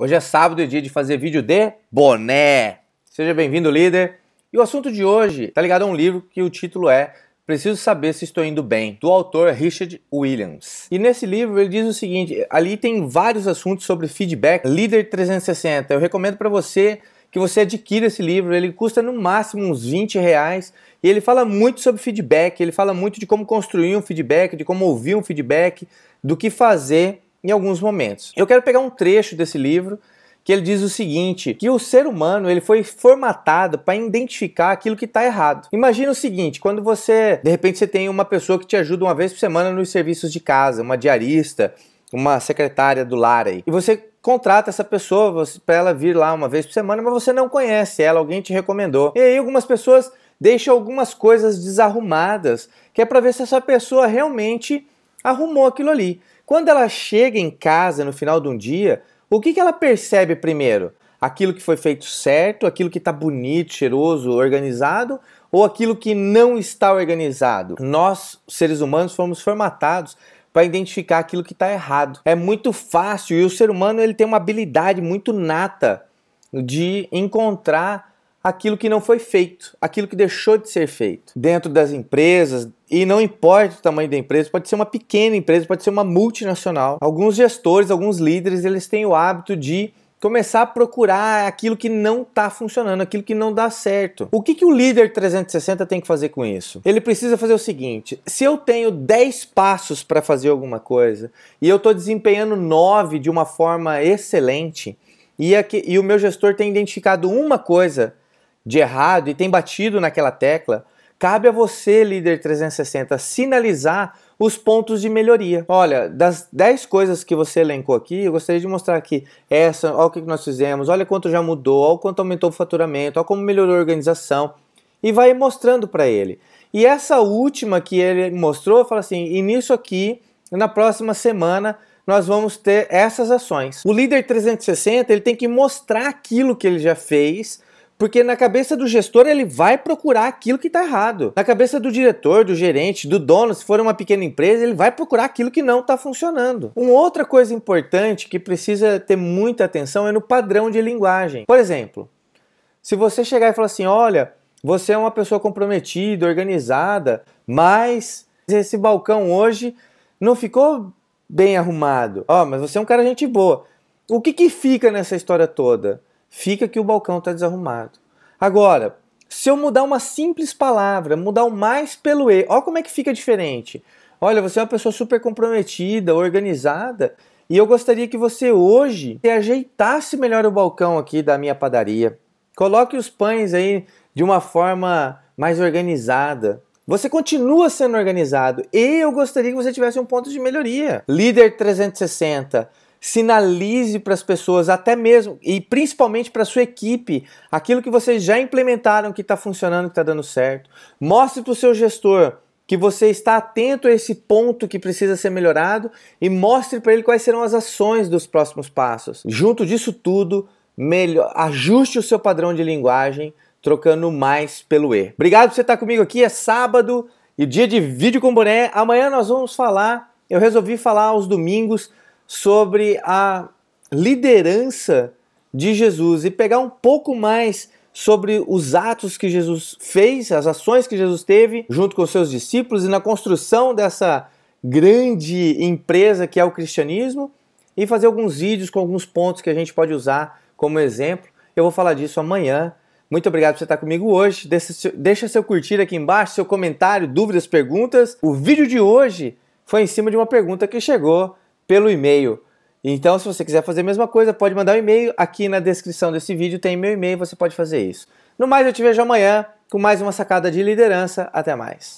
Hoje é sábado e é dia de fazer vídeo de boné. Seja bem-vindo, líder. E o assunto de hoje está ligado a um livro que o título é Preciso Saber Se Estou Indo Bem, do autor Richard Williams. E nesse livro ele diz o seguinte: ali tem vários assuntos sobre feedback, líder 360. Eu recomendo para você que você adquira esse livro. Ele custa no máximo uns 20 reais e ele fala muito sobre feedback, ele fala muito de como construir um feedback, de como ouvir um feedback, do que fazer em alguns momentos. Eu quero pegar um trecho desse livro que ele diz o seguinte, que o ser humano ele foi formatado para identificar aquilo que está errado. Imagina o seguinte, quando você, de repente você tem uma pessoa que te ajuda uma vez por semana nos serviços de casa, uma diarista, uma secretária do lar aí, e você contrata essa pessoa para ela vir lá uma vez por semana, mas você não conhece ela, alguém te recomendou. E aí algumas pessoas deixam algumas coisas desarrumadas, que é para ver se essa pessoa realmente arrumou aquilo ali. Quando ela chega em casa no final de um dia, o que, que ela percebe primeiro? Aquilo que foi feito certo, aquilo que está bonito, cheiroso, organizado, ou aquilo que não está organizado? Nós, seres humanos, fomos formatados para identificar aquilo que está errado. É muito fácil e o ser humano ele tem uma habilidade muito nata de encontrar aquilo que não foi feito, aquilo que deixou de ser feito. Dentro das empresas, e não importa o tamanho da empresa, pode ser uma pequena empresa, pode ser uma multinacional. Alguns gestores, alguns líderes, eles têm o hábito de começar a procurar aquilo que não está funcionando, aquilo que não dá certo. O que, que o líder 360 tem que fazer com isso? Ele precisa fazer o seguinte: se eu tenho 10 passos para fazer alguma coisa e eu estou desempenhando 9 de uma forma excelente, e, aqui, e o meu gestor tem identificado uma coisa de errado e tem batido naquela tecla, cabe a você, líder 360, sinalizar os pontos de melhoria. Olha, das 10 coisas que você elencou aqui, eu gostaria de mostrar aqui essa, olha o que nós fizemos, olha quanto já mudou, olha quanto aumentou o faturamento, olha como melhorou a organização. E vai mostrando para ele. E essa última que ele mostrou, fala assim: e nisso aqui, na próxima semana, nós vamos ter essas ações. O líder 360 ele tem que mostrar aquilo que ele já fez porque na cabeça do gestor ele vai procurar aquilo que está errado. Na cabeça do diretor, do gerente, do dono, se for uma pequena empresa, ele vai procurar aquilo que não está funcionando. Uma outra coisa importante que precisa ter muita atenção é no padrão de linguagem. Por exemplo, se você chegar e falar assim: olha, você é uma pessoa comprometida, organizada, mas esse balcão hoje não ficou bem arrumado. Ó, oh, mas você é um cara gente boa. O que, que fica nessa história toda? fica que o balcão está desarrumado. Agora, se eu mudar uma simples palavra, mudar o mais pelo e, olha como é que fica diferente. Olha, você é uma pessoa super comprometida, organizada, e eu gostaria que você hoje ajeitasse melhor o balcão aqui da minha padaria. Coloque os pães aí de uma forma mais organizada. Você continua sendo organizado e eu gostaria que você tivesse um ponto de melhoria. Líder 360, sinalize para as pessoas, até mesmo e principalmente para sua equipe, aquilo que vocês já implementaram que está funcionando, que está dando certo. Mostre para o seu gestor que você está atento a esse ponto que precisa ser melhorado e mostre para ele quais serão as ações dos próximos passos. Junto disso tudo, melhor, ajuste o seu padrão de linguagem, trocando mais pelo E. Obrigado por você estar tá comigo aqui. É sábado e dia de vídeo com boné. Amanhã nós vamos falar. Eu resolvi falar aos domingos sobre a liderança de Jesus e pegar um pouco mais sobre os atos que Jesus fez, as ações que Jesus teve junto com seus discípulos e na construção dessa grande empresa que é o cristianismo e fazer alguns vídeos com alguns pontos que a gente pode usar como exemplo. Eu vou falar disso amanhã. Muito obrigado por você estar comigo hoje. Deixa seu, deixa seu curtir aqui embaixo, seu comentário, dúvidas, perguntas. O vídeo de hoje foi em cima de uma pergunta que chegou pelo e-mail. Então, se você quiser fazer a mesma coisa, pode mandar um e-mail. Aqui na descrição desse vídeo tem meu e-mail, você pode fazer isso. No mais, eu te vejo amanhã com mais uma sacada de liderança. Até mais.